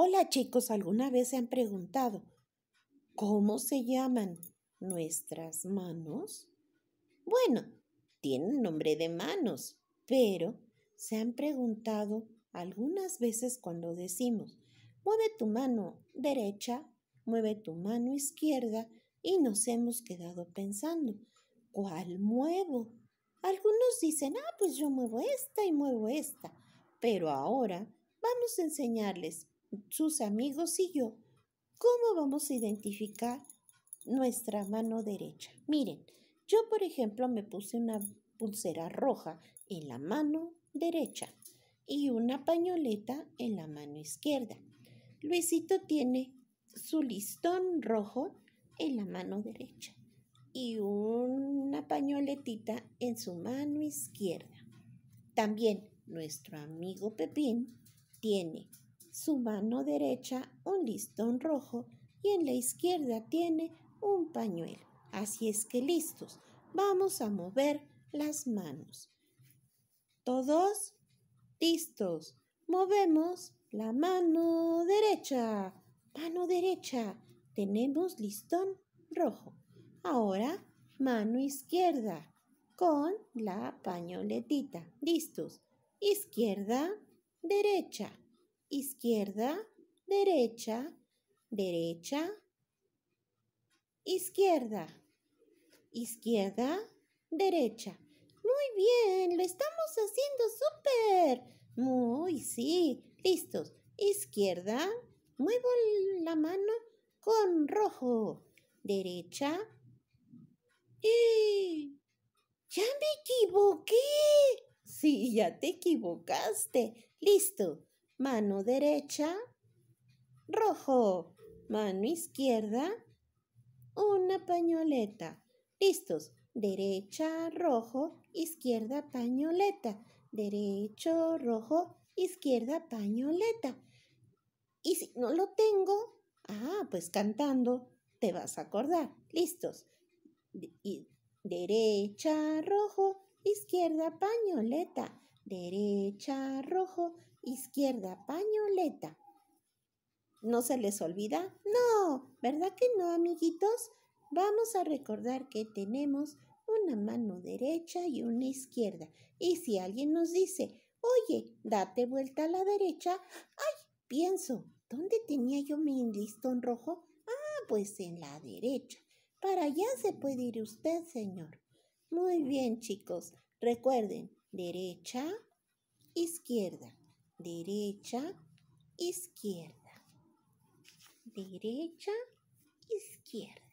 Hola chicos, ¿alguna vez se han preguntado cómo se llaman nuestras manos? Bueno, tienen nombre de manos, pero se han preguntado algunas veces cuando decimos, mueve tu mano derecha, mueve tu mano izquierda y nos hemos quedado pensando, ¿cuál muevo? Algunos dicen, ah, pues yo muevo esta y muevo esta, pero ahora vamos a enseñarles sus amigos y yo, ¿cómo vamos a identificar nuestra mano derecha? Miren, yo por ejemplo me puse una pulsera roja en la mano derecha y una pañoleta en la mano izquierda. Luisito tiene su listón rojo en la mano derecha y una pañoletita en su mano izquierda. También nuestro amigo Pepín tiene su mano derecha un listón rojo y en la izquierda tiene un pañuelo. Así es que listos, vamos a mover las manos. Todos listos. Movemos la mano derecha. Mano derecha. Tenemos listón rojo. Ahora mano izquierda con la pañoletita. Listos. Izquierda, derecha izquierda, derecha, derecha, izquierda, izquierda, derecha. Muy bien, lo estamos haciendo súper. Muy, sí, listos. Izquierda, muevo la mano con rojo. Derecha. Y... ¡Ya me equivoqué! Sí, ya te equivocaste. Listo. Mano derecha, rojo. Mano izquierda, una pañoleta. Listos. Derecha, rojo, izquierda, pañoleta. Derecho, rojo, izquierda, pañoleta. Y si no lo tengo, ah, pues cantando te vas a acordar. Listos. derecha, rojo, izquierda, pañoleta. Derecha, rojo, izquierda, pañoleta. ¿No se les olvida? No, ¿verdad que no, amiguitos? Vamos a recordar que tenemos una mano derecha y una izquierda. Y si alguien nos dice, oye, date vuelta a la derecha, ay, pienso, ¿dónde tenía yo mi listón rojo? Ah, pues en la derecha. Para allá se puede ir usted, señor. Muy bien, chicos. Recuerden, derecha, izquierda, derecha, izquierda, derecha, izquierda.